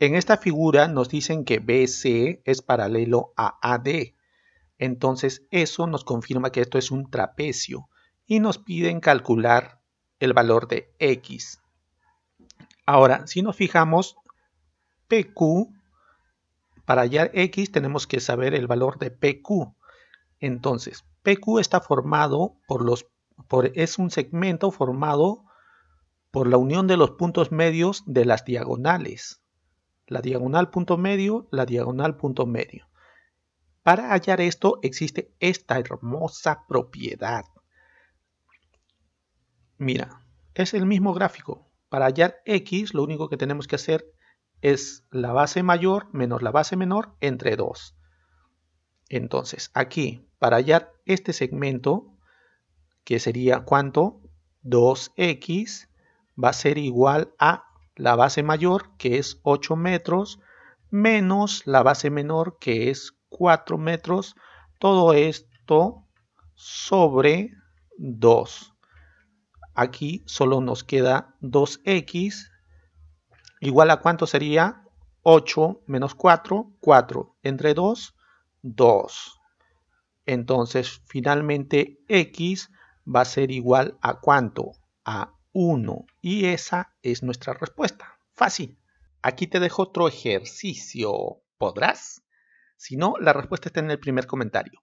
En esta figura nos dicen que BC es paralelo a AD. Entonces eso nos confirma que esto es un trapecio y nos piden calcular el valor de X. Ahora, si nos fijamos, PQ, para hallar X tenemos que saber el valor de PQ. Entonces, PQ está formado por los, por, es un segmento formado por la unión de los puntos medios de las diagonales la diagonal punto medio, la diagonal punto medio. Para hallar esto existe esta hermosa propiedad. Mira, es el mismo gráfico. Para hallar x lo único que tenemos que hacer es la base mayor menos la base menor entre 2. Entonces aquí, para hallar este segmento, que sería cuánto, 2x va a ser igual a la base mayor, que es 8 metros, menos la base menor, que es 4 metros, todo esto sobre 2. Aquí solo nos queda 2x, igual a cuánto sería 8 menos 4, 4, entre 2, 2. Entonces, finalmente x va a ser igual a cuánto? A 1. Y esa es nuestra respuesta. Fácil. Aquí te dejo otro ejercicio. ¿Podrás? Si no, la respuesta está en el primer comentario.